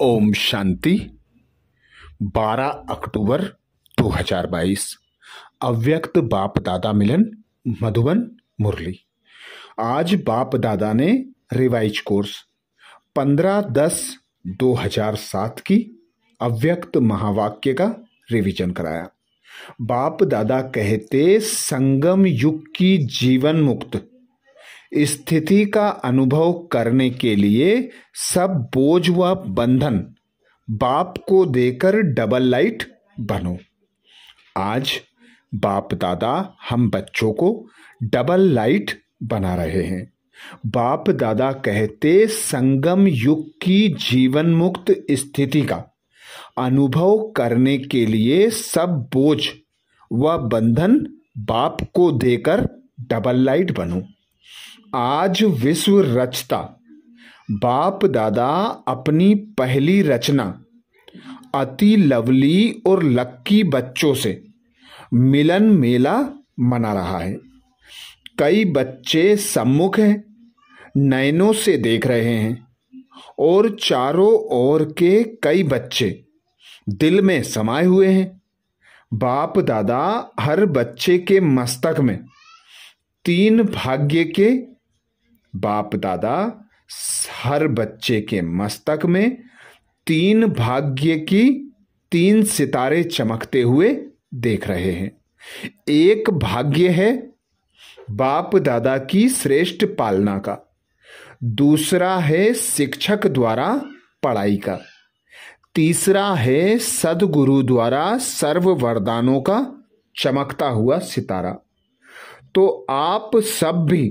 ओम शांति 12 अक्टूबर 2022 अव्यक्त बाप दादा मिलन मधुबन मुरली आज बाप दादा ने रिवाइज कोर्स 15 दस 2007 की अव्यक्त महावाक्य का रिवीजन कराया बाप दादा कहते संगम युग की जीवन मुक्त स्थिति का अनुभव करने के लिए सब बोझ व बंधन बाप को देकर डबल लाइट बनो आज बाप दादा हम बच्चों को डबल लाइट बना रहे हैं बाप दादा कहते संगम युग की जीवन मुक्त स्थिति का अनुभव करने के लिए सब बोझ व बंधन बाप को देकर डबल लाइट बनो आज विश्व रचता बाप दादा अपनी पहली रचना अति लवली और लक्की बच्चों से मिलन मेला मना रहा है कई बच्चे सम्मुख हैं नयनों से देख रहे हैं और चारों ओर के कई बच्चे दिल में समाये हुए हैं बाप दादा हर बच्चे के मस्तक में तीन भाग्य के बाप दादा हर बच्चे के मस्तक में तीन भाग्य की तीन सितारे चमकते हुए देख रहे हैं एक भाग्य है बाप दादा की श्रेष्ठ पालना का दूसरा है शिक्षक द्वारा पढ़ाई का तीसरा है सदगुरु द्वारा सर्व वरदानों का चमकता हुआ सितारा तो आप सब भी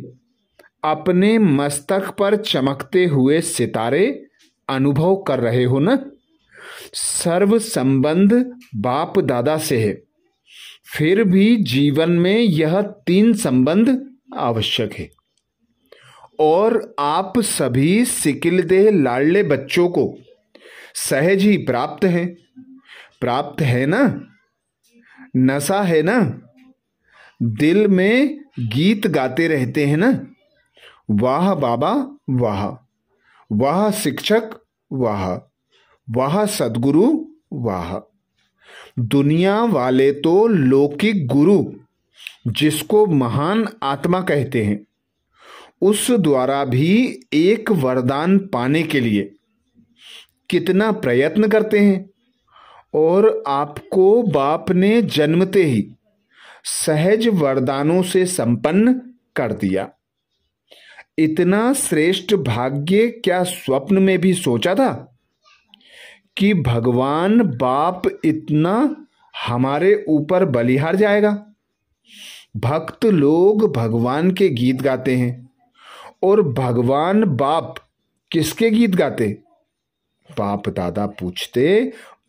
अपने मस्तक पर चमकते हुए सितारे अनुभव कर रहे हो न सर्व संबंध बाप दादा से है फिर भी जीवन में यह तीन संबंध आवश्यक है और आप सभी सिकिलदेह लाडले बच्चों को सहज ही प्राप्त हैं प्राप्त है ना नशा है ना दिल में गीत गाते रहते हैं ना वाह बाबा वाह वाह शिक्षक वाह वाह सदगुरु वाह दुनिया वाले तो लौकिक गुरु जिसको महान आत्मा कहते हैं उस द्वारा भी एक वरदान पाने के लिए कितना प्रयत्न करते हैं और आपको बाप ने जन्मते ही सहज वरदानों से संपन्न कर दिया इतना श्रेष्ठ भाग्य क्या स्वप्न में भी सोचा था कि भगवान बाप इतना हमारे ऊपर बलिहार जाएगा भक्त लोग भगवान के गीत गाते हैं और भगवान बाप किसके गीत गाते बाप दादा पूछते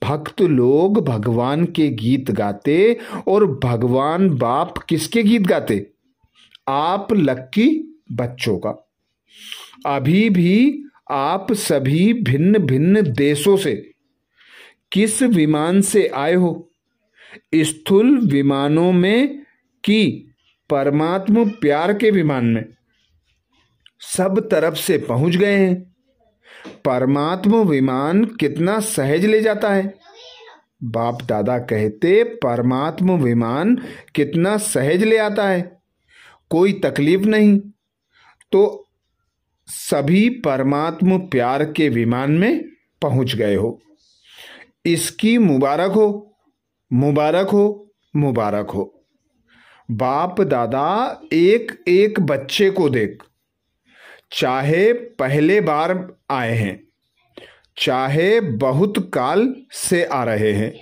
भक्त लोग भगवान के गीत गाते और भगवान बाप किसके गीत गाते आप लक्की बच्चों का अभी भी आप सभी भिन्न भिन्न देशों से किस विमान से आए हो स्थूल विमानों में कि परमात्म प्यार के विमान में सब तरफ से पहुंच गए हैं परमात्म विमान कितना सहज ले जाता है बाप दादा कहते परमात्म विमान कितना सहज ले आता है कोई तकलीफ नहीं तो सभी परमात्म प्यार के विमान में पहुंच गए हो इसकी मुबारक हो मुबारक हो मुबारक हो बाप दादा एक एक बच्चे को देख चाहे पहले बार आए हैं चाहे बहुत काल से आ रहे हैं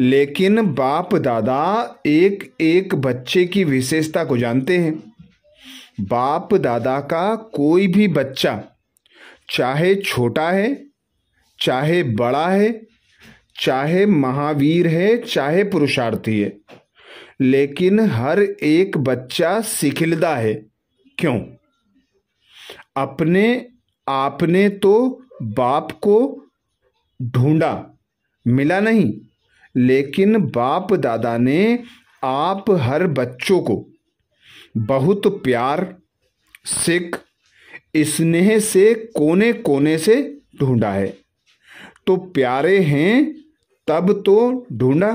लेकिन बाप दादा एक एक बच्चे की विशेषता को जानते हैं बाप दादा का कोई भी बच्चा चाहे छोटा है चाहे बड़ा है चाहे महावीर है चाहे पुरुषार्थी है लेकिन हर एक बच्चा सिखिलदा है क्यों अपने आपने तो बाप को ढूंढा मिला नहीं लेकिन बाप दादा ने आप हर बच्चों को बहुत प्यार सिख स्नेह से कोने कोने से ढूंढा है तो प्यारे हैं तब तो ढूंढा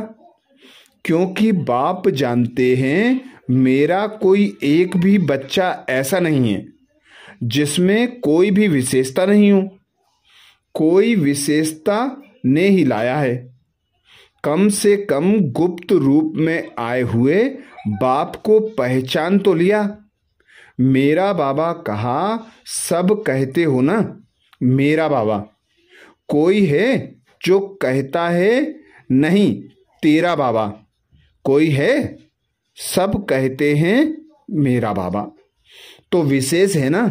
क्योंकि बाप जानते हैं मेरा कोई एक भी बच्चा ऐसा नहीं है जिसमें कोई भी विशेषता नहीं हो कोई विशेषता ने ही लाया है कम से कम गुप्त रूप में आए हुए बाप को पहचान तो लिया मेरा बाबा कहा सब कहते हो ना मेरा बाबा कोई है जो कहता है नहीं तेरा बाबा कोई है सब कहते हैं मेरा बाबा तो विशेष है ना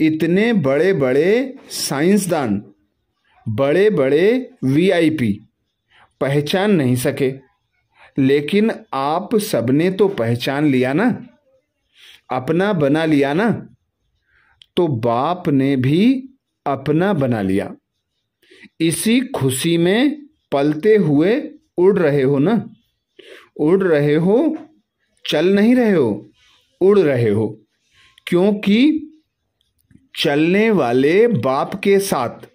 इतने बड़े बड़े साइंसदान बड़े बड़े वीआईपी पहचान नहीं सके लेकिन आप सबने तो पहचान लिया ना अपना बना लिया ना तो बाप ने भी अपना बना लिया इसी खुशी में पलते हुए उड़ रहे हो ना उड़ रहे हो चल नहीं रहे हो उड़ रहे हो क्योंकि चलने वाले बाप के साथ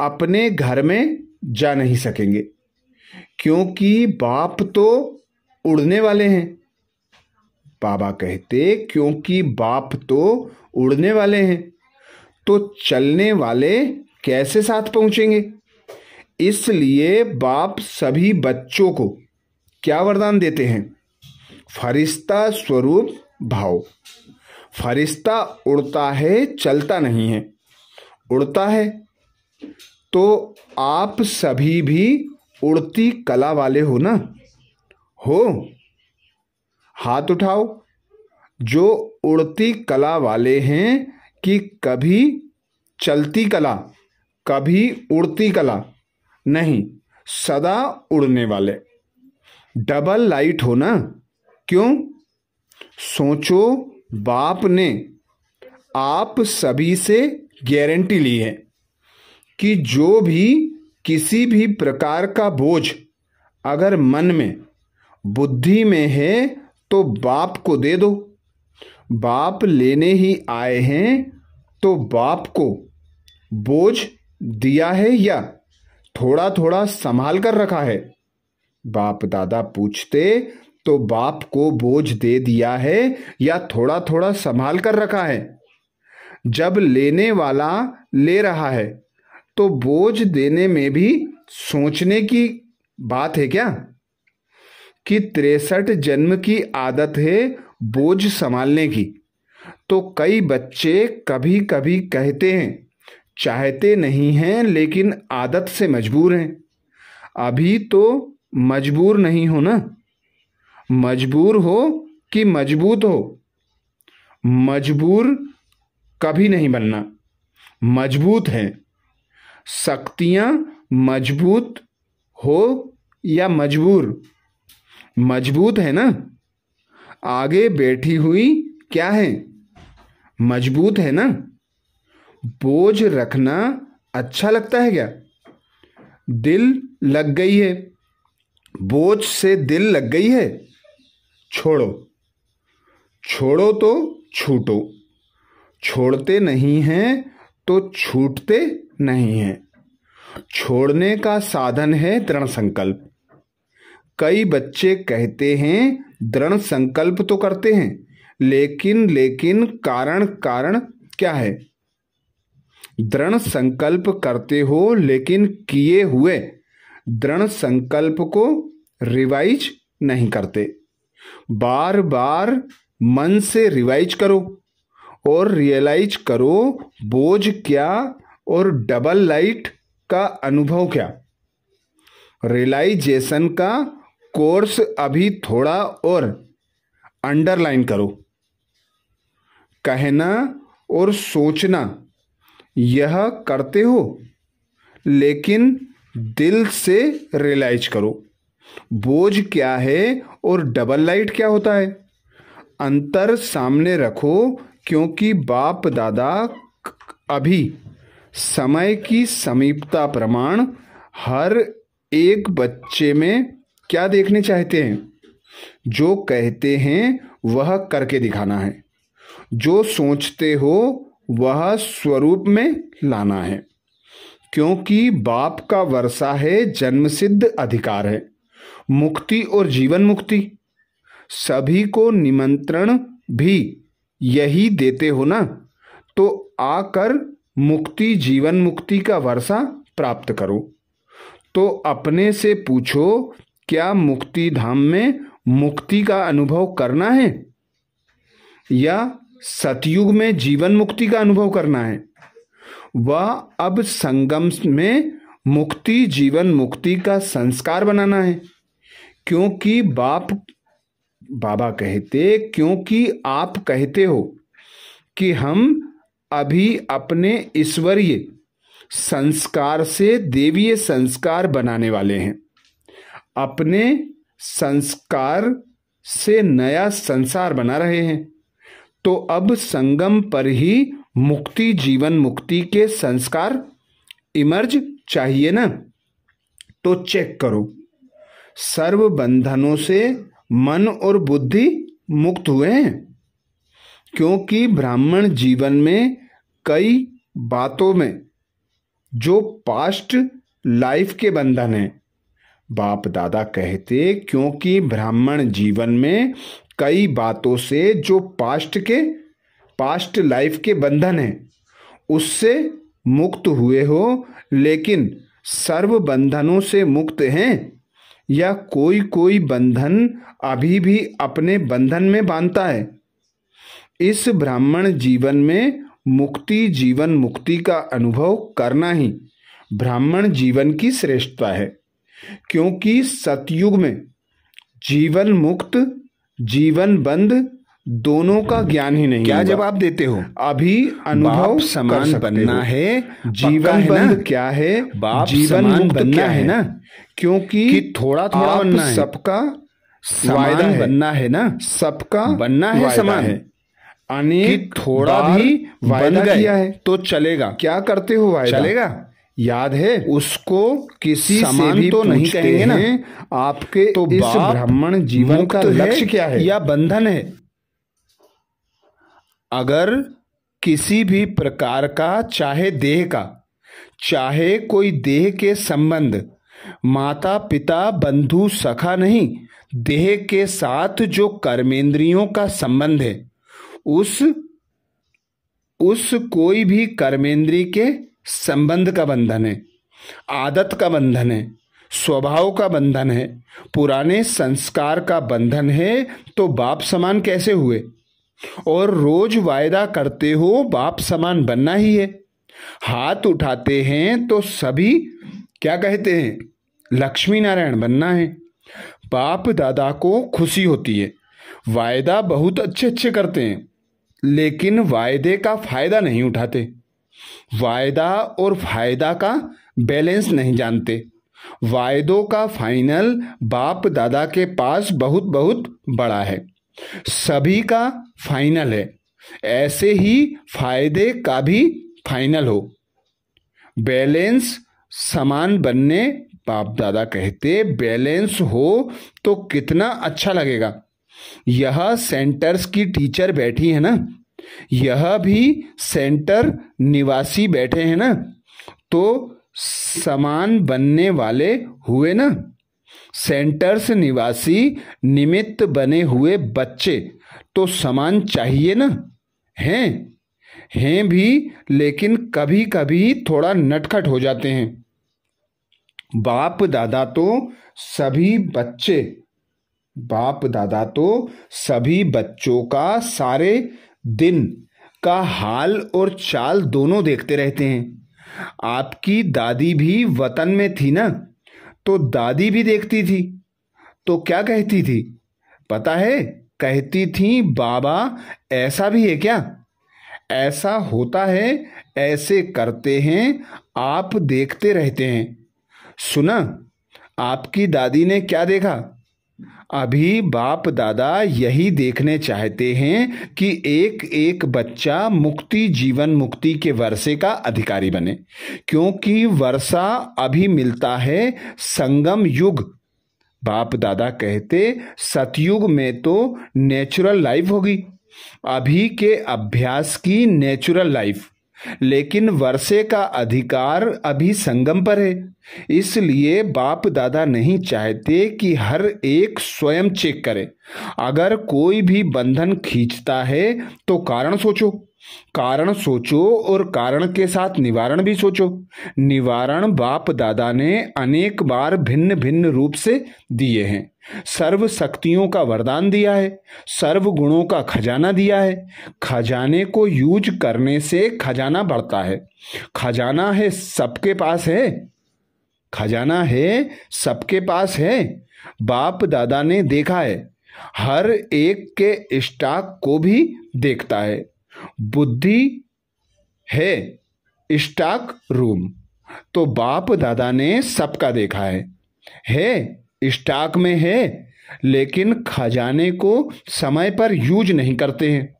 अपने घर में जा नहीं सकेंगे क्योंकि बाप तो उड़ने वाले हैं बाबा कहते क्योंकि बाप तो उड़ने वाले हैं तो चलने वाले कैसे साथ पहुंचेंगे इसलिए बाप सभी बच्चों को क्या वरदान देते हैं फरिश्ता स्वरूप भाव फरिश्ता उड़ता है चलता नहीं है उड़ता है तो आप सभी भी उड़ती कला वाले हो ना हो हाथ उठाओ जो उड़ती कला वाले हैं कि कभी चलती कला कभी उड़ती कला नहीं सदा उड़ने वाले डबल लाइट हो ना क्यों सोचो बाप ने आप सभी से गारंटी ली है कि जो भी किसी भी प्रकार का बोझ अगर मन में बुद्धि में है तो बाप को दे दो बाप लेने ही आए हैं तो बाप को बोझ दिया है या थोड़ा थोड़ा संभाल कर रखा है बाप दादा पूछते तो बाप को बोझ दे दिया है या थोड़ा थोड़ा संभाल कर रखा है जब लेने वाला ले रहा है तो बोझ देने में भी सोचने की बात है क्या कि तिरसठ जन्म की आदत है बोझ संभालने की तो कई बच्चे कभी कभी कहते हैं चाहते नहीं हैं लेकिन आदत से मजबूर हैं अभी तो मजबूर नहीं हो ना मजबूर हो कि मजबूत हो मजबूर कभी नहीं बनना मजबूत हैं शक्तियाँ मजबूत हो या मजबूर मजबूत है ना आगे बैठी हुई क्या है मजबूत है ना बोझ रखना अच्छा लगता है क्या दिल लग गई है बोझ से दिल लग गई है छोड़ो छोड़ो तो छूटो छोड़ते नहीं हैं तो छूटते नहीं है छोड़ने का साधन है दृढ़ संकल्प कई बच्चे कहते हैं दृढ़ संकल्प तो करते हैं लेकिन लेकिन कारण कारण क्या है दृढ़ संकल्प करते हो लेकिन किए हुए दृढ़ संकल्प को रिवाइज नहीं करते बार बार मन से रिवाइज करो और रियलाइज करो बोझ क्या और डबल लाइट का अनुभव क्या रियलाइजेशन का कोर्स अभी थोड़ा और अंडरलाइन करो कहना और सोचना यह करते हो लेकिन दिल से रियलाइज करो बोझ क्या है और डबल लाइट क्या होता है अंतर सामने रखो क्योंकि बाप दादा अभी समय की समीपता प्रमाण हर एक बच्चे में क्या देखने चाहते हैं जो कहते हैं वह करके दिखाना है जो सोचते हो वह स्वरूप में लाना है क्योंकि बाप का वर्षा है जन्मसिद्ध अधिकार है मुक्ति और जीवन मुक्ति सभी को निमंत्रण भी यही देते हो ना तो आकर मुक्ति जीवन मुक्ति का वर्षा प्राप्त करो तो अपने से पूछो क्या मुक्ति धाम में मुक्ति का अनुभव करना है या सतयुग में जीवन मुक्ति का अनुभव करना है वह अब संगम में मुक्ति जीवन मुक्ति का संस्कार बनाना है क्योंकि बाप बाबा कहते क्योंकि आप कहते हो कि हम अभी अपने ईश्वरीय संस्कार से देवीय संस्कार बनाने वाले हैं अपने संस्कार से नया संसार बना रहे हैं तो अब संगम पर ही मुक्ति जीवन मुक्ति के संस्कार इमर्ज चाहिए ना तो चेक करो सर्व बंधनों से मन और बुद्धि मुक्त हुए हैं क्योंकि ब्राह्मण जीवन में कई बातों में जो पास्ट लाइफ के बंधन हैं बाप दादा कहते क्योंकि ब्राह्मण जीवन में कई बातों से जो पास्ट के पास्ट लाइफ के बंधन हैं उससे मुक्त हुए हो लेकिन सर्व बंधनों से मुक्त हैं या कोई कोई बंधन अभी भी अपने बंधन में बांधता है इस ब्राह्मण जीवन में मुक्ति जीवन मुक्ति का अनुभव करना ही ब्राह्मण जीवन की श्रेष्ठता है क्योंकि सतयुग में जीवन मुक्त जीवन बंद दोनों का ज्ञान ही नहीं क्या जवाब देते हो अभी अनुभव समान बनना है जीवन बंद क्या है बाप जीवन मुक्त बनना है ना क्योंकि थोड़ा थोड़ा बनना सबका समान बनना है ना सबका बनना है समान है अनेक थोड़ा भी वायदा किया है तो चलेगा क्या करते हो वायदा चलेगा याद है उसको किसी से भी तो नहीं कहेंगे ना आपके तो इस ब्राह्मण जीवन का लक्ष्य क्या है या बंधन है अगर किसी भी प्रकार का चाहे देह का चाहे कोई देह के संबंध माता पिता बंधु सखा नहीं देह के साथ जो कर्मेंद्रियों का संबंध है उस उस कोई भी कर्मेंद्री के संबंध का बंधन है आदत का बंधन है स्वभाव का बंधन है पुराने संस्कार का बंधन है तो बाप समान कैसे हुए और रोज वायदा करते हो बाप समान बनना ही है हाथ उठाते हैं तो सभी क्या कहते हैं लक्ष्मी नारायण बनना है बाप दादा को खुशी होती है वायदा बहुत अच्छे अच्छे करते हैं लेकिन वायदे का फायदा नहीं उठाते वायदा और फायदा का बैलेंस नहीं जानते वायदों का फाइनल बाप दादा के पास बहुत बहुत बड़ा है सभी का फाइनल है ऐसे ही फायदे का भी फाइनल हो बैलेंस समान बनने बाप दादा कहते बैलेंस हो तो कितना अच्छा लगेगा यह सेंटर्स की टीचर बैठी है ना यह भी सेंटर निवासी बैठे हैं ना तो समान बनने वाले हुए ना सेंटर्स निवासी निमित्त बने हुए बच्चे तो समान चाहिए ना हैं हैं भी लेकिन कभी कभी थोड़ा नटखट हो जाते हैं बाप दादा तो सभी बच्चे बाप दादा तो सभी बच्चों का सारे दिन का हाल और चाल दोनों देखते रहते हैं आपकी दादी भी वतन में थी ना तो दादी भी देखती थी तो क्या कहती थी पता है कहती थी बाबा ऐसा भी है क्या ऐसा होता है ऐसे करते हैं आप देखते रहते हैं सुना आपकी दादी ने क्या देखा अभी बाप दादा यही देखने चाहते हैं कि एक एक बच्चा मुक्ति जीवन मुक्ति के वर्षे का अधिकारी बने क्योंकि वर्षा अभी मिलता है संगम युग बाप दादा कहते सतयुग में तो नेचुरल लाइफ होगी अभी के अभ्यास की नेचुरल लाइफ लेकिन वर्षे का अधिकार अभी संगम पर है इसलिए बाप दादा नहीं चाहते कि हर एक स्वयं चेक करे अगर कोई भी बंधन खींचता है तो कारण सोचो कारण सोचो और कारण के साथ निवारण भी सोचो निवारण बाप दादा ने अनेक बार भिन्न भिन्न रूप से दिए हैं सर्व शक्तियों का वरदान दिया है सर्व गुणों का खजाना दिया है खजाने को यूज करने से खजाना बढ़ता है खजाना है सबके पास है खजाना है सबके पास है बाप दादा ने देखा है हर एक के स्टॉक को भी देखता है बुद्धि है स्टॉक रूम तो बाप दादा ने सबका देखा है है स्टॉक में है लेकिन खजाने को समय पर यूज नहीं करते हैं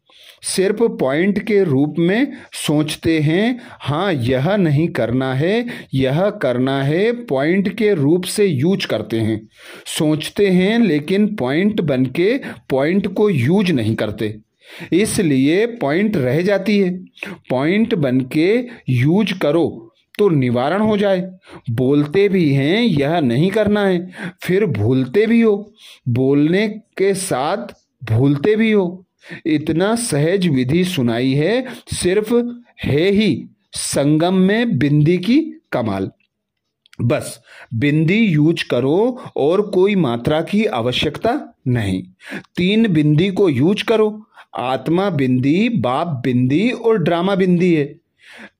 सिर्फ पॉइंट के रूप में सोचते हैं हाँ यह नहीं करना है यह करना है पॉइंट के रूप से यूज करते हैं सोचते हैं लेकिन पॉइंट बनके पॉइंट को यूज नहीं करते इसलिए पॉइंट रह जाती है पॉइंट बनके यूज करो तो निवारण हो जाए बोलते भी हैं यह नहीं करना है फिर भूलते भी हो बोलने के साथ भूलते भी हो इतना सहज विधि सुनाई है सिर्फ है ही संगम में बिंदी की कमाल बस बिंदी यूज करो और कोई मात्रा की आवश्यकता नहीं तीन बिंदी को यूज करो आत्मा बिंदी बाप बिंदी और ड्रामा बिंदी है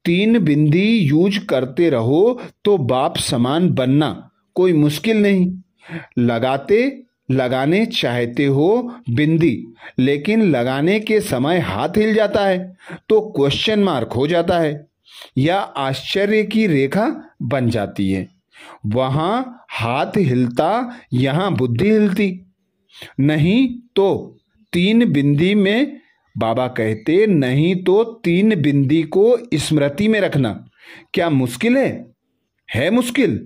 तीन बिंदी यूज करते रहो तो बाप समान बनना कोई मुश्किल नहीं लगाते लगाने चाहते हो बिंदी लेकिन लगाने के समय हाथ हिल जाता है तो क्वेश्चन मार्क हो जाता है या आश्चर्य की रेखा बन जाती है वहां हाथ हिलता यहां बुद्धि हिलती नहीं तो तीन बिंदी में बाबा कहते नहीं तो तीन बिंदी को स्मृति में रखना क्या मुश्किल है है मुश्किल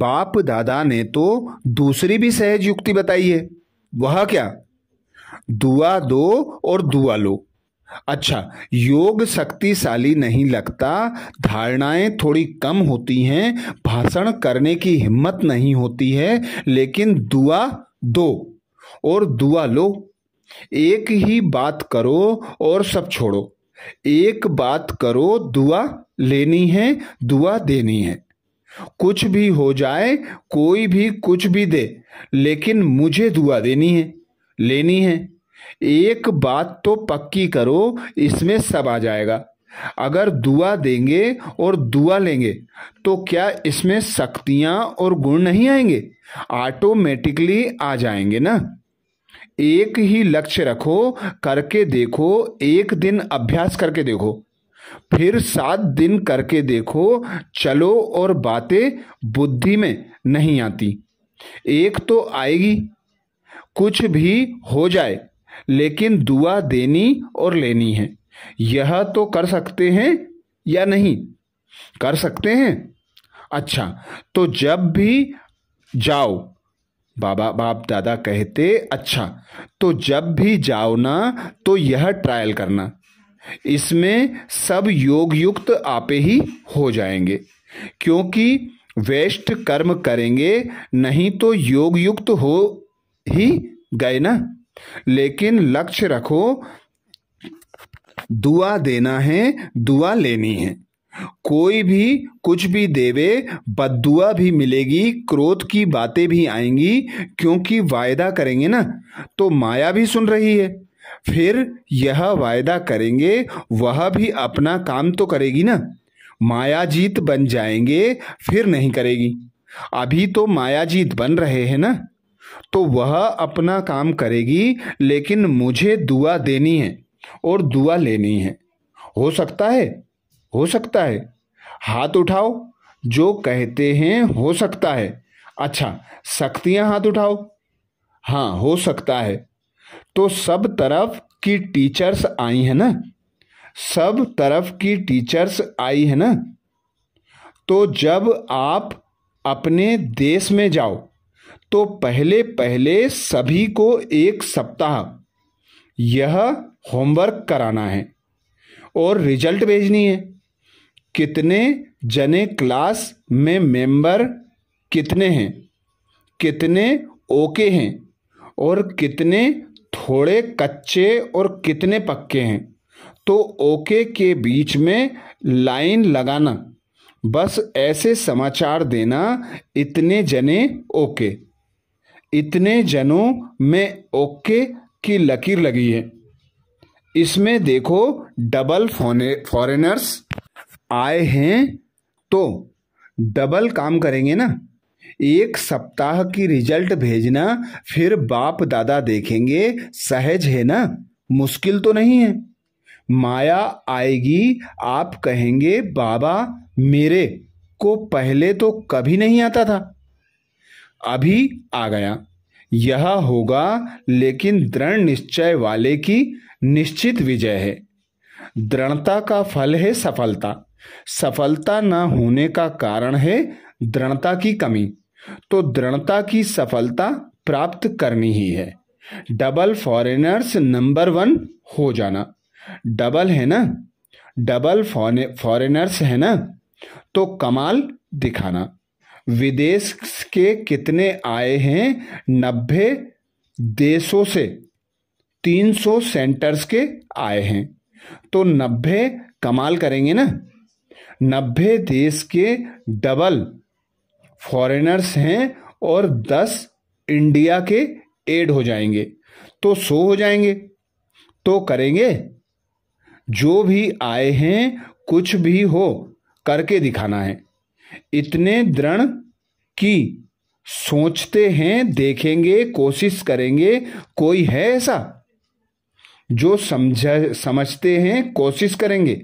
बाप दादा ने तो दूसरी भी सहज युक्ति बताई है वह क्या दुआ दो और दुआ लो अच्छा योग शक्तिशाली नहीं लगता धारणाएं थोड़ी कम होती हैं भाषण करने की हिम्मत नहीं होती है लेकिन दुआ दो और दुआ लो एक ही बात करो और सब छोड़ो एक बात करो दुआ लेनी है दुआ देनी है कुछ भी हो जाए कोई भी कुछ भी दे लेकिन मुझे दुआ देनी है लेनी है एक बात तो पक्की करो इसमें सब आ जाएगा अगर दुआ देंगे और दुआ लेंगे तो क्या इसमें शक्तियां और गुण नहीं आएंगे ऑटोमेटिकली आ जाएंगे ना एक ही लक्ष्य रखो करके देखो एक दिन अभ्यास करके देखो फिर सात दिन करके देखो चलो और बातें बुद्धि में नहीं आती एक तो आएगी कुछ भी हो जाए लेकिन दुआ देनी और लेनी है यह तो कर सकते हैं या नहीं कर सकते हैं अच्छा तो जब भी जाओ बाबा बाप दादा कहते अच्छा तो जब भी जाओ ना तो यह ट्रायल करना इसमें सब योग युक्त आपे ही हो जाएंगे क्योंकि वेस्ट कर्म करेंगे नहीं तो योग युक्त हो ही गए ना लेकिन लक्ष्य रखो दुआ देना है दुआ लेनी है कोई भी कुछ भी देवे बदुआ भी मिलेगी क्रोध की बातें भी आएंगी क्योंकि वायदा करेंगे ना तो माया भी सुन रही है फिर यह वायदा करेंगे वह भी अपना काम तो करेगी ना मायाजीत बन जाएंगे फिर नहीं करेगी अभी तो मायाजीत बन रहे हैं ना तो वह अपना काम करेगी लेकिन मुझे दुआ देनी है और दुआ लेनी है हो सकता है हो सकता है हाथ उठाओ जो कहते हैं हो सकता है अच्छा सख्तियां हाथ उठाओ हाँ हो सकता है तो सब तरफ की टीचर्स आई है ना सब तरफ की टीचर्स आई है ना तो जब आप अपने देश में जाओ तो पहले पहले सभी को एक सप्ताह यह होमवर्क कराना है और रिजल्ट भेजनी है कितने जने क्लास में मेंबर कितने हैं कितने ओके हैं और कितने थोड़े कच्चे और कितने पक्के हैं तो ओके के बीच में लाइन लगाना बस ऐसे समाचार देना इतने जने ओके इतने जनों में ओके की लकीर लगी है इसमें देखो डबल फॉरेनर्स आए हैं तो डबल काम करेंगे ना एक सप्ताह की रिजल्ट भेजना फिर बाप दादा देखेंगे सहज है ना मुश्किल तो नहीं है माया आएगी आप कहेंगे बाबा मेरे को पहले तो कभी नहीं आता था अभी आ गया यह होगा लेकिन दृढ़ निश्चय वाले की निश्चित विजय है दृढ़ता का फल है सफलता सफलता ना होने का कारण है दृढ़ता की कमी तो दृढ़ता की सफलता प्राप्त करनी ही है डबल फॉरेनर्स नंबर वन हो जाना डबल है ना डबल फॉरेनर्स है ना तो कमाल दिखाना विदेश के कितने आए हैं नब्बे देशों से तीन सौ सेंटर्स के आए हैं तो नब्बे कमाल करेंगे ना नब्बे देश के डबल फॉरेनर्स हैं और दस इंडिया के एड हो जाएंगे तो सो हो जाएंगे तो करेंगे जो भी आए हैं कुछ भी हो करके दिखाना है इतने दृढ़ की सोचते हैं देखेंगे कोशिश करेंगे कोई है ऐसा जो समझ समझते हैं कोशिश करेंगे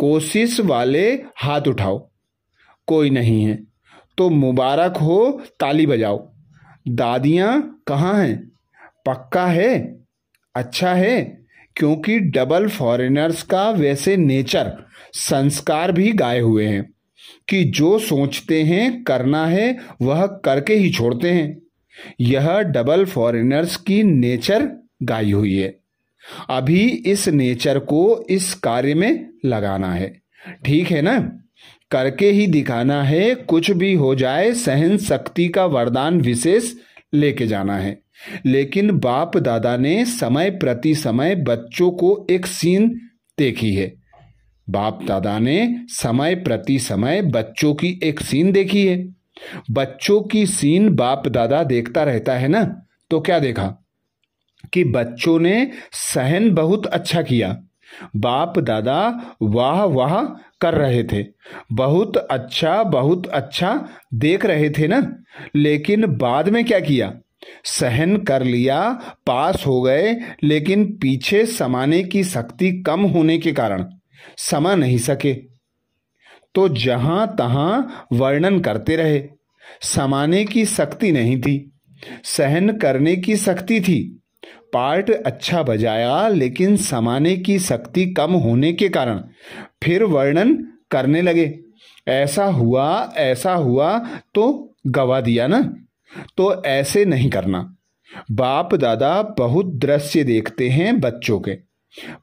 कोशिश वाले हाथ उठाओ कोई नहीं है तो मुबारक हो ताली बजाओ दादियाँ कहाँ हैं पक्का है अच्छा है क्योंकि डबल फॉरेनर्स का वैसे नेचर संस्कार भी गाए हुए हैं कि जो सोचते हैं करना है वह करके ही छोड़ते हैं यह डबल फॉरेनर्स की नेचर गाई हुई है अभी इस नेचर को इस कार्य में लगाना है ठीक है ना करके ही दिखाना है कुछ भी हो जाए सहन शक्ति का वरदान विशेष लेके जाना है लेकिन बाप दादा ने समय प्रति समय बच्चों को एक सीन देखी है बाप दादा ने समय प्रति समय बच्चों की एक सीन देखी है बच्चों की सीन बाप दादा देखता रहता है ना तो क्या देखा कि बच्चों ने सहन बहुत अच्छा किया बाप दादा वाह वाह कर रहे थे बहुत अच्छा बहुत अच्छा देख रहे थे ना लेकिन बाद में क्या किया सहन कर लिया पास हो गए लेकिन पीछे समाने की शक्ति कम होने के कारण समा नहीं सके तो जहां तहां वर्णन करते रहे समाने की शक्ति नहीं थी सहन करने की शक्ति थी पार्ट अच्छा बजाया लेकिन समाने की शक्ति कम होने के कारण फिर वर्णन करने लगे ऐसा हुआ ऐसा हुआ तो गवा दिया ना तो ऐसे नहीं करना बाप दादा बहुत दृश्य देखते हैं बच्चों के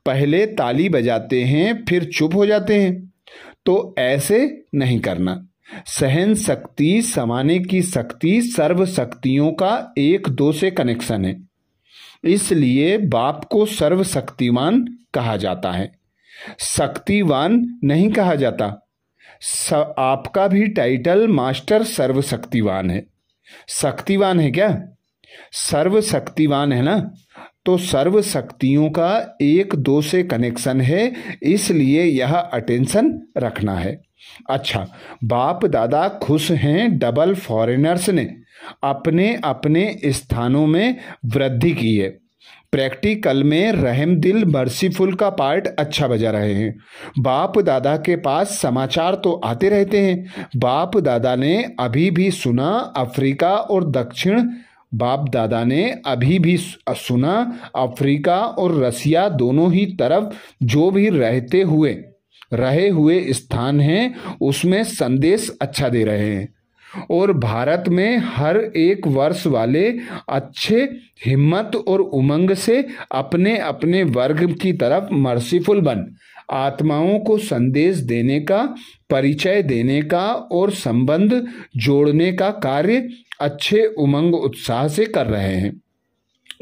पहले ताली बजाते हैं फिर चुप हो जाते हैं तो ऐसे नहीं करना सहन शक्ति समाने की शक्ति सर्व शक्तियों का एक दो से कनेक्शन है इसलिए बाप को सर्वशक्तिमान कहा जाता है शक्तिवान नहीं कहा जाता आपका भी टाइटल मास्टर सर्वशक्तिवान है शक्तिवान है क्या सर्वशक्तिवान है ना तो सर्व शक्तियों का एक दो से कनेक्शन है इसलिए यह अटेंशन रखना है अच्छा बाप दादा खुश हैं डबल फॉरेनर्स ने अपने अपने स्थानों में वृद्धि की है प्रैक्टिकल में रहम दिल मर्सीफुल का पार्ट अच्छा बजा रहे हैं बाप दादा के पास समाचार तो आते रहते हैं बाप दादा ने अभी भी सुना अफ्रीका और दक्षिण बाप दादा ने अभी भी सुना अफ्रीका और रसिया दोनों ही तरफ जो भी रहते हुए रहे हुए स्थान हैं उसमें संदेश अच्छा दे रहे हैं और भारत में हर एक वर्ष वाले अच्छे हिम्मत और उमंग से अपने अपने वर्ग की तरफ मर्सीफुल बन आत्माओं को संदेश देने का परिचय देने का और संबंध जोड़ने का कार्य अच्छे उमंग उत्साह से कर रहे हैं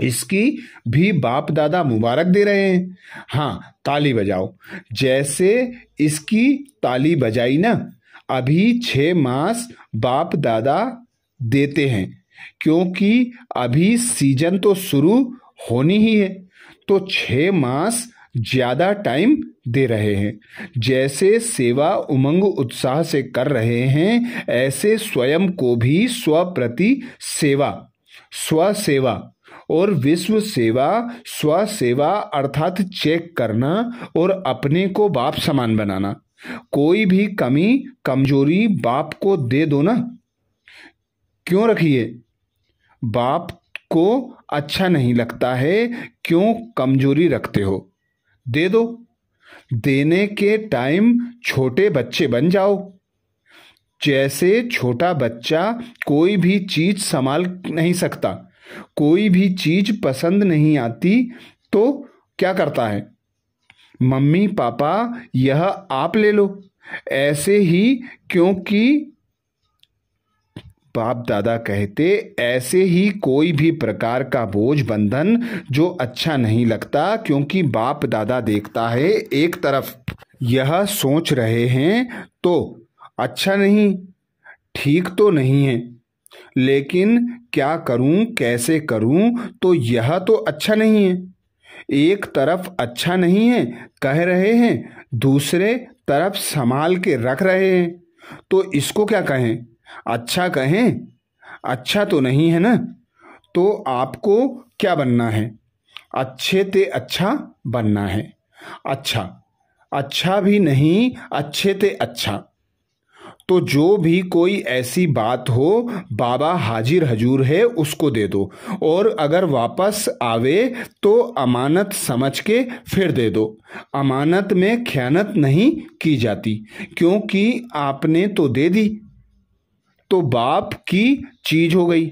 इसकी भी बाप दादा मुबारक दे रहे हैं हाँ ताली बजाओ जैसे इसकी ताली बजाई ना अभी छः मास बाप दादा देते हैं क्योंकि अभी सीजन तो शुरू होनी ही है तो छः मास ज़्यादा टाइम दे रहे हैं जैसे सेवा उमंग उत्साह से कर रहे हैं ऐसे स्वयं को भी स्व प्रति सेवा स्व सेवा और विश्व सेवा स्व सेवा अर्थात चेक करना और अपने को बाप समान बनाना कोई भी कमी कमजोरी बाप को दे दो ना क्यों रखिए बाप को अच्छा नहीं लगता है क्यों कमजोरी रखते हो दे दो देने के टाइम छोटे बच्चे बन जाओ जैसे छोटा बच्चा कोई भी चीज संभाल नहीं सकता कोई भी चीज पसंद नहीं आती तो क्या करता है मम्मी पापा यह आप ले लो ऐसे ही क्योंकि बाप दादा कहते ऐसे ही कोई भी प्रकार का बोझ बंधन जो अच्छा नहीं लगता क्योंकि बाप दादा देखता है एक तरफ यह सोच रहे हैं तो अच्छा नहीं ठीक तो नहीं है लेकिन क्या करूं कैसे करूं तो यह तो अच्छा नहीं है एक तरफ अच्छा नहीं है कह रहे हैं दूसरे तरफ संभाल के रख रहे हैं तो इसको क्या कहें अच्छा कहें अच्छा तो नहीं है ना तो आपको क्या बनना है अच्छे ते अच्छा बनना है अच्छा अच्छा भी नहीं अच्छे ते अच्छा तो जो भी कोई ऐसी बात हो बाबा हाजिर हजूर है उसको दे दो और अगर वापस आवे तो अमानत समझ के फिर दे दो अमानत में ख्यानत नहीं की जाती क्योंकि आपने तो दे दी तो बाप की चीज हो गई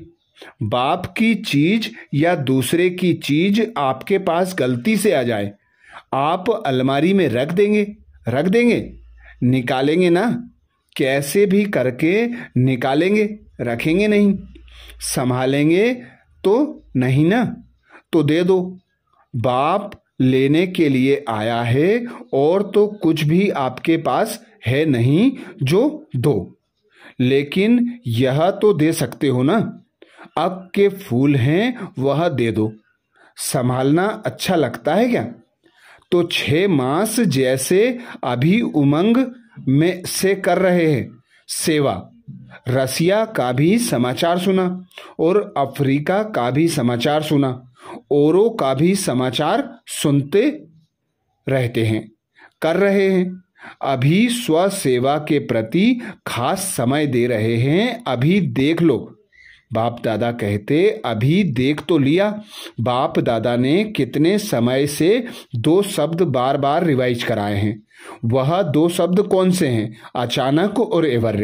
बाप की चीज या दूसरे की चीज आपके पास गलती से आ जाए आप अलमारी में रख देंगे रख देंगे निकालेंगे ना कैसे भी करके निकालेंगे रखेंगे नहीं संभालेंगे तो नहीं ना तो दे दो बाप लेने के लिए आया है और तो कुछ भी आपके पास है नहीं जो दो लेकिन यह तो दे सकते हो ना अक के फूल हैं वह दे दो संभालना अच्छा लगता है क्या तो छः मास जैसे अभी उमंग में से कर रहे हैं सेवा रसिया का भी समाचार सुना और अफ्रीका का भी समाचार सुना औरों का भी समाचार सुनते रहते हैं कर रहे हैं अभी स्व सेवा के प्रति खास समय दे रहे हैं अभी देख लो बाप दादा कहते अभी देख तो लिया बाप दादा ने कितने समय से दो शब्द बार बार रिवाइज कराए हैं वह दो शब्द कौन से हैं अचानक और एवर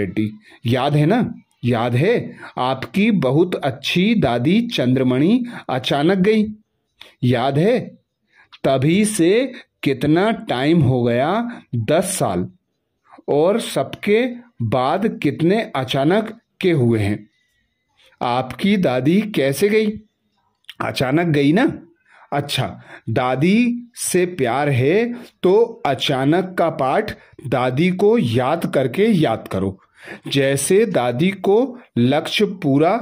याद है ना याद है आपकी बहुत अच्छी दादी चंद्रमणि अचानक गई याद है तभी से कितना टाइम हो गया दस साल और सबके बाद कितने अचानक के हुए हैं आपकी दादी कैसे गई अचानक गई ना अच्छा दादी से प्यार है तो अचानक का पाठ दादी को याद करके याद करो जैसे दादी को लक्ष्य पूरा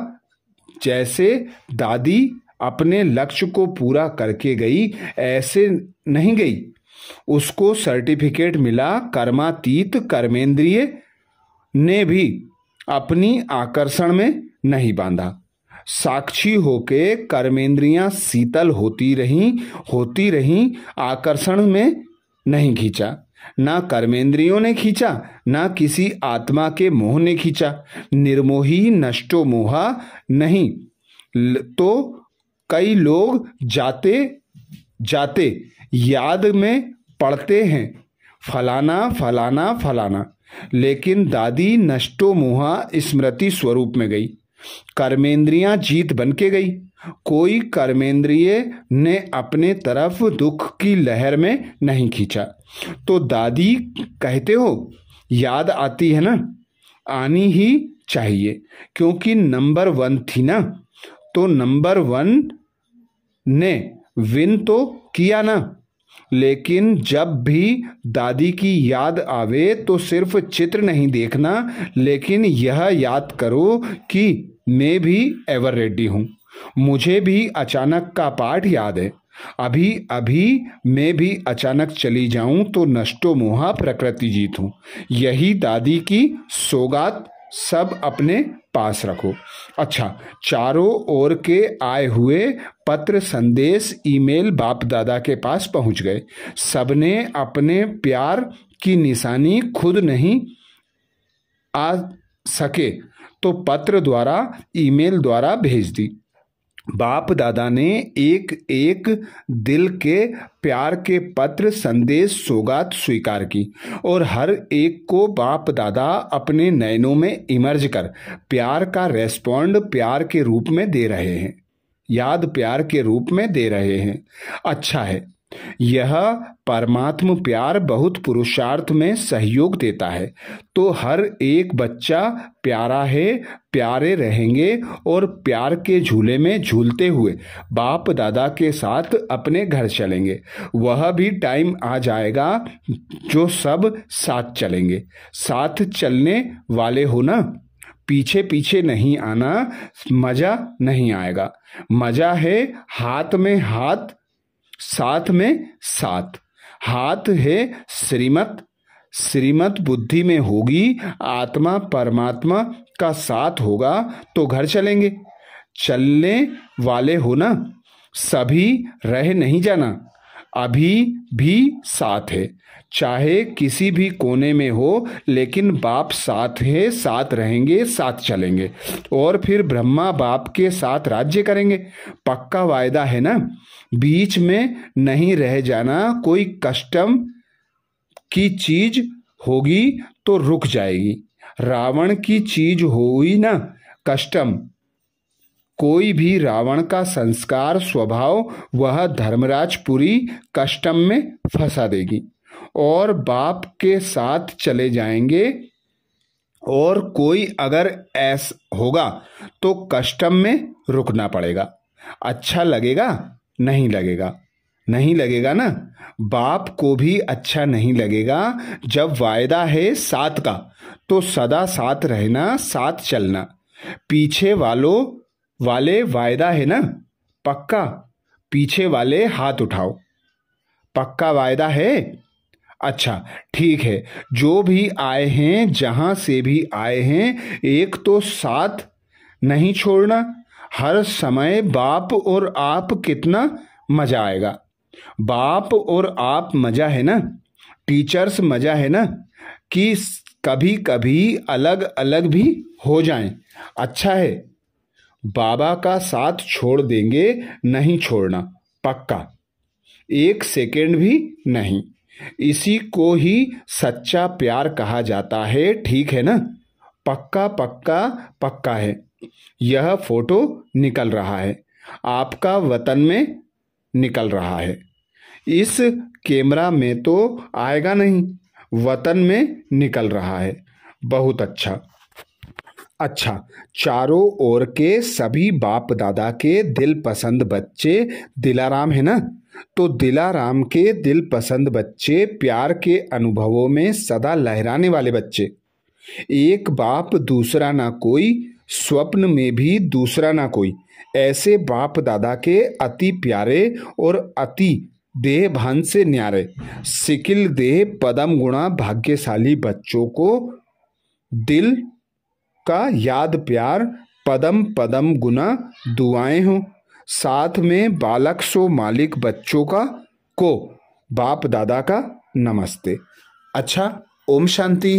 जैसे दादी अपने लक्ष्य को पूरा करके गई ऐसे नहीं गई उसको सर्टिफिकेट मिला कर्मातीत कर्मेंद्रिय ने भी अपनी आकर्षण में नहीं बांधा साक्षी होके कर्मेंद्रियां शीतल होती रहीं होती रहीं आकर्षण में नहीं खींचा ना कर्मेंद्रियों ने खींचा ना किसी आत्मा के मोह ने खींचा निर्मोही नष्टो मोहा नहीं तो कई लोग जाते जाते याद में पढ़ते हैं फलाना फलाना फलाना लेकिन दादी नष्टो मोहा स्मृति स्वरूप में गई कर्मेंद्रियां जीत बन के गई कोई कर्मेंद्रिय ने अपने तरफ दुख की लहर में नहीं खींचा तो दादी कहते हो याद आती है ना आनी ही चाहिए क्योंकि नंबर वन थी ना तो नंबर वन ने विन तो किया ना लेकिन जब भी दादी की याद आवे तो सिर्फ चित्र नहीं देखना लेकिन यह याद करो कि मैं भी एवर रेडी हूँ मुझे भी अचानक का पाठ याद है अभी अभी मैं भी अचानक चली जाऊं तो नष्टो मोहा प्रकृति जीत हूं यही दादी की सौगात सब अपने पास रखो अच्छा चारों ओर के आए हुए पत्र संदेश ईमेल बाप दादा के पास पहुंच गए सबने अपने प्यार की निशानी खुद नहीं आ सके तो पत्र द्वारा ईमेल द्वारा भेज दी बाप दादा ने एक एक दिल के प्यार के पत्र संदेश सौगात स्वीकार की और हर एक को बाप दादा अपने नयनों में इमर्ज कर प्यार का रेस्पॉन्ड प्यार के रूप में दे रहे हैं याद प्यार के रूप में दे रहे हैं अच्छा है यह परमात्म प्यार बहुत पुरुषार्थ में सहयोग देता है तो हर एक बच्चा प्यारा है प्यारे रहेंगे और प्यार के झूले में झूलते हुए बाप दादा के साथ अपने घर चलेंगे वह भी टाइम आ जाएगा जो सब साथ चलेंगे साथ चलने वाले हो ना पीछे पीछे नहीं आना मज़ा नहीं आएगा मज़ा है हाथ में हाथ साथ में साथ हाथ है श्रीमत श्रीमत बुद्धि में होगी आत्मा परमात्मा का साथ होगा तो घर चलेंगे चलने वाले हो ना सभी रह नहीं जाना अभी भी साथ है चाहे किसी भी कोने में हो लेकिन बाप साथ है साथ रहेंगे साथ चलेंगे और फिर ब्रह्मा बाप के साथ राज्य करेंगे पक्का वायदा है ना बीच में नहीं रह जाना कोई कस्टम की चीज होगी तो रुक जाएगी रावण की चीज ही ना कस्टम कोई भी रावण का संस्कार स्वभाव वह धर्मराजपुरी कस्टम में फंसा देगी और बाप के साथ चले जाएंगे और कोई अगर ऐस होगा तो कस्टम में रुकना पड़ेगा अच्छा लगेगा नहीं लगेगा नहीं लगेगा ना बाप को भी अच्छा नहीं लगेगा जब वायदा है साथ का तो सदा साथ रहना साथ चलना पीछे वालों वाले वायदा है ना पक्का पीछे वाले हाथ उठाओ पक्का वायदा है अच्छा ठीक है जो भी आए हैं जहां से भी आए हैं एक तो साथ नहीं छोड़ना हर समय बाप और आप कितना मजा आएगा बाप और आप मजा है ना टीचर्स मजा है ना कि कभी कभी अलग अलग भी हो जाएं अच्छा है बाबा का साथ छोड़ देंगे नहीं छोड़ना पक्का एक सेकेंड भी नहीं इसी को ही सच्चा प्यार कहा जाता है ठीक है ना पक्का पक्का पक्का है यह फोटो निकल रहा है आपका वतन में निकल रहा है इस कैमरा में तो आएगा नहीं वतन में निकल रहा है बहुत अच्छा अच्छा चारों ओर के सभी बाप दादा के दिल पसंद बच्चे दिलाराम है ना तो दिलाराम के दिल पसंद बच्चे प्यार के अनुभवों में सदा लहराने वाले बच्चे एक बाप दूसरा ना कोई स्वप्न में भी दूसरा ना कोई ऐसे बाप दादा के अति प्यारे और अति देह भान से न्यारे सिकिल देह पदम गुणा भाग्यशाली बच्चों को दिल का याद प्यार पदम पदम गुना दुआएं हों साथ में बालक सो मालिक बच्चों का को बाप दादा का नमस्ते अच्छा ओम शांति